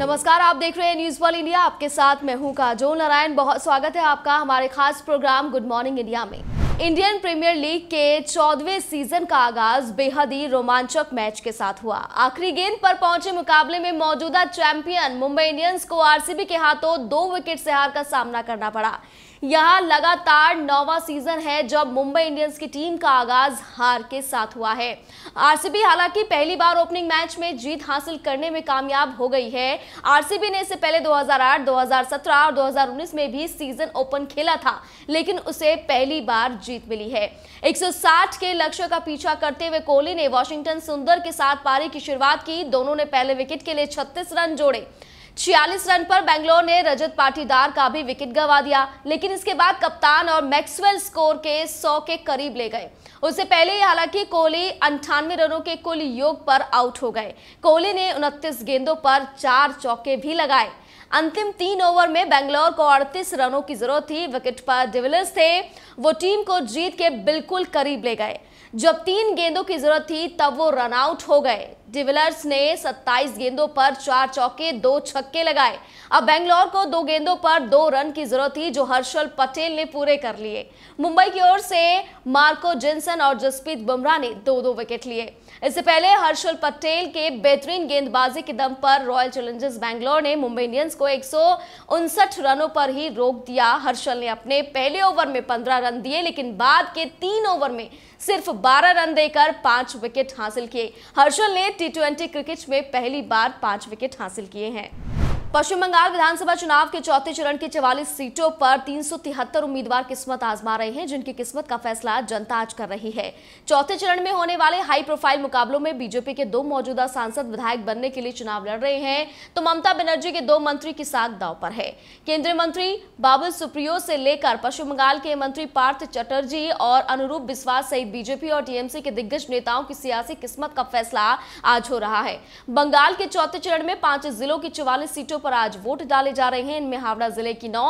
नमस्कार आप देख रहे हैं न्यूज वन इंडिया आपके साथ मैं हूं काजोल नारायण बहुत स्वागत है आपका हमारे खास प्रोग्राम गुड मॉर्निंग इंडिया में इंडियन प्रीमियर लीग के चौदवे सीजन का आगाज बेहद ही रोमांचक मैच के साथ हुआ आखिरी गेंद पर पहुंचे मुकाबले में मौजूदा चैंपियन मुंबई इंडियंस को आरसीबी के हाथों दो विकेट से हार का सामना करना पड़ा यहां लगातार नौवा सीजन है जब मुंबई इंडियंस की टीम का आगाज हार के साथ हुआ है आरसीबी हालांकि पहली बार ओपनिंग मैच में जीत हासिल करने में कामयाब हो गई है आरसीबी ने इससे पहले 2008, 2017 और 2019 में भी सीजन ओपन खेला था लेकिन उसे पहली बार जीत मिली है 160 के लक्ष्य का पीछा करते हुए कोहली ने वॉशिंगटन सुंदर के साथ पारी की शुरुआत की दोनों ने पहले विकेट के लिए छत्तीस रन जोड़े छियालीस रन पर बेंगलोर ने रजत पाटीदार का भी विकेट गंवा दिया लेकिन इसके बाद कप्तान और मैक्सवेल स्कोर के सौ के करीब ले गए उससे पहले हालांकि कोहली अंठानवे रनों के कुल योग पर आउट हो गए कोहली ने उनतीस गेंदों पर चार चौके भी लगाए अंतिम तीन ओवर में बेंगलोर को 38 रनों की जरूरत थी विकेट पर डिविलियर्स थे वो टीम को जीत के बिल्कुल करीब ले गए जब तीन गेंदों की जरूरत थी तब वो रनआउट हो गए डिविलर्स ने 27 गेंदों पर चार चौके दो छक्के लगाए अब बेंगलोर को दो गेंदों पर दो रन की जरूरत थी जो हर्षल पटेल ने पूरे कर लिए मुंबई की ओर से मार्को जिनसन और जसप्रीत बुमराह ने दो दो विकेट लिए इससे पहले हर्षल पटेल के बेहतरीन गेंदबाजी के दम पर रॉयल चैलेंजर्स बैंगलोर ने मुंबई इंडियंस को एक रनों पर ही रोक दिया हर्षल ने अपने पहले ओवर में 15 रन दिए लेकिन बाद के तीन ओवर में सिर्फ 12 रन देकर पांच विकेट हासिल किए हर्षल ने टी क्रिकेट में पहली बार पांच विकेट हासिल किए हैं पश्चिम बंगाल विधानसभा चुनाव के चौथे चरण की चवालीस सीटों पर तीन उम्मीदवार किस्मत आजमा रहे हैं जिनकी किस्मत का फैसला जनता आज कर रही है चौथे चरण में होने वाले हाई प्रोफाइल मुकाबलों में बीजेपी के दो मौजूदा सांसद विधायक बनने के लिए चुनाव लड़ रहे हैं तो ममता बनर्जी के दो मंत्री की साख दाव पर है केंद्रीय मंत्री बाबुल सुप्रियो से लेकर पश्चिम बंगाल के मंत्री पार्थ चटर्जी और अनुरूप बिस्वास सहित बीजेपी और टीएमसी के दिग्गज नेताओं की सियासी किस्मत का फैसला आज हो रहा है बंगाल के चौथे चरण में पांच जिलों की चौवालीस सीटों पर आज वोट डाले जा रहे हैं इनमें हावड़ा जिले की नौ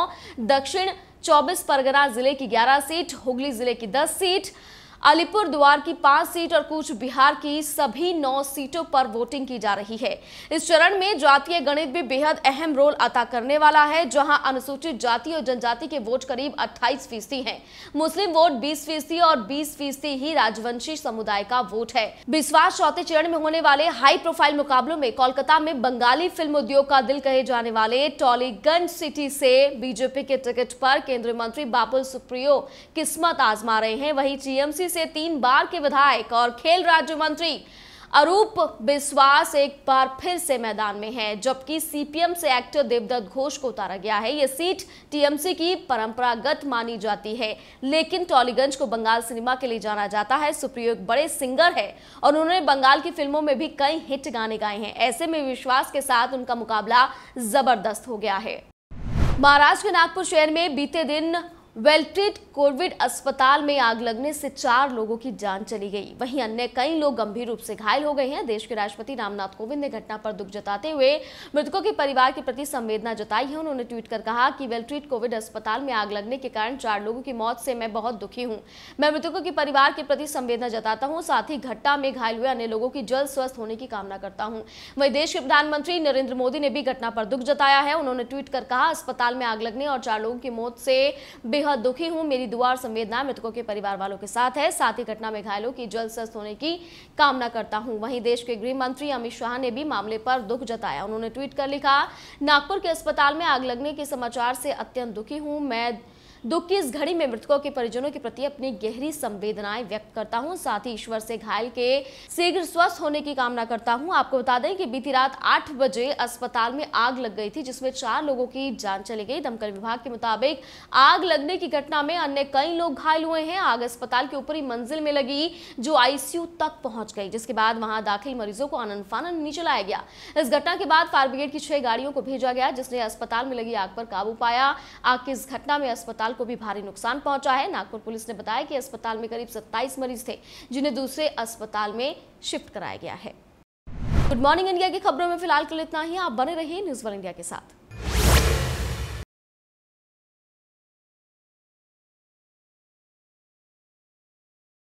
दक्षिण चौबीस परगना जिले की ग्यारह सीट हुगली जिले की दस सीट अलीपुर द्वार की पांच सीट और कुछ बिहार की सभी नौ सीटों पर वोटिंग की जा रही है इस चरण में जातीय गणित भी बेहद अहम रोल अदा करने वाला है जहां अनुसूचित जाति और जनजाति के वोट करीब अट्ठाईस फीसदी है मुस्लिम वोट बीस फीसदी और बीस फीसदी ही राजवंशी समुदाय का वोट है विश्वास चौथे चरण में होने वाले हाई प्रोफाइल मुकाबलों में कोलकाता में बंगाली फिल्म उद्योग का दिल कहे जाने वाले टॉलीगंज सिटी से बीजेपी के टिकट पर केंद्रीय मंत्री बाबुल सुप्रियो किस्मत आजमा रहे हैं वही टीएमसी से तीन बार के विधायक और खेल राज्य मंत्री अरूप विश्वास एक बार फिर से मैदान में है जबकि सीपीएम से एक्टर देवदत्त घोष को उतारा गया है ये सीट टीएमसी की परंपरागत मानी जाती है लेकिन टॉलीगंज को बंगाल सिनेमा के लिए जाना जाता है सुप्रियो एक बड़े सिंगर है और उन्होंने बंगाल की फिल्मों में भी कई हिट गाने गाए हैं ऐसे में विश्वास के साथ उनका मुकाबला जबरदस्त हो गया है महाराष्ट्र के नागपुर शहर में बीते दिन वेल्ट्रेड कोविड अस्पताल में आग लगने से चार लोगों की जान चली गई वहीं अन्य कई लोग गंभीर रूप से घायल हो गए हैं देश के राष्ट्रपति रामनाथ कोविंद ने घटना पर दुख जताते हुए मृतकों के परिवार के प्रति संवेदना जताई है उन्होंने ट्वीट कर कहा कि वेल्ट्रेड कोविड अस्पताल में आग लगने के कारण चार लोगों की मौत से मैं बहुत दुखी हूँ मैं मृतकों के परिवार के प्रति संवेदना जताता हूँ साथ ही घटना में घायल हुए अन्य लोगों की जल्द स्वस्थ होने की कामना करता हूँ वही देश के प्रधानमंत्री नरेंद्र मोदी ने भी घटना पर दुख जताया है उन्होंने ट्वीट कर कहा अस्पताल में आग लगने और चार लोगों की मौत से बेहद दुखी हूँ मेरी दुआर संवेदना मृतकों के परिवार वालों के साथ है साथ ही घटना में घायलों की जल्द स्वस्थ होने की कामना करता हूँ वहीं देश के गृह मंत्री अमित शाह ने भी मामले पर दुख जताया उन्होंने ट्वीट कर लिखा नागपुर के अस्पताल में आग लगने के समाचार से अत्यंत दुखी हूँ मैं दुख की इस घड़ी में मृतकों के परिजनों के प्रति अपनी गहरी संवेदनाएं व्यक्त करता हूँ साथ ही ईश्वर से घायल के शीघ्र स्वस्थ होने की कामना करता हूँ आपको बता दें कि बीती रात आठ बजे अस्पताल में आग लग गई थी जिसमें चार लोगों की जान चली गई दमकल विभाग के मुताबिक आग लगने की घटना में अन्य कई लोग घायल हुए हैं आग अस्पताल के ऊपरी मंजिल में लगी जो आईसीयू तक पहुंच गई जिसके बाद वहां दाखिल मरीजों को आनंद फानंद नीचे लाया गया इस घटना के बाद फायर ब्रिगेड की छह गाड़ियों को भेजा गया जिसने अस्पताल में लगी आग पर काबू पाया आग की इस घटना में अस्पताल अस्पताल को भी भारी नुकसान पहुंचा है नागपुर पुलिस ने बताया कि अस्पताल में करीब 27 मरीज थे जिन्हें दूसरे अस्पताल में शिफ्ट कराया गया है गुड मॉर्निंग इंडिया की खबरों में फिलहाल के लिए इतना ही आप बने रहिए न्यूज वन इंडिया के साथ